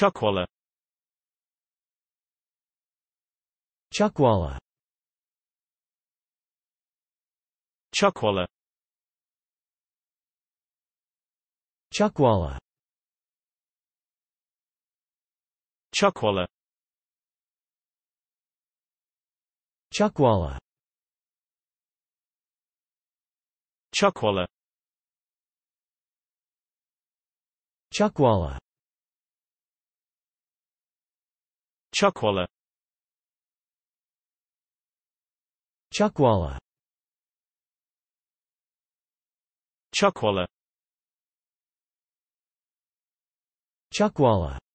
Chuckwalla Chuckwalla Chuckwalla Chuckwalla Chuckwalla Chuckwalla Chuckwalla Chuckwalla Chuckwalla Chuckwalla Chuckwalla Chuckwalla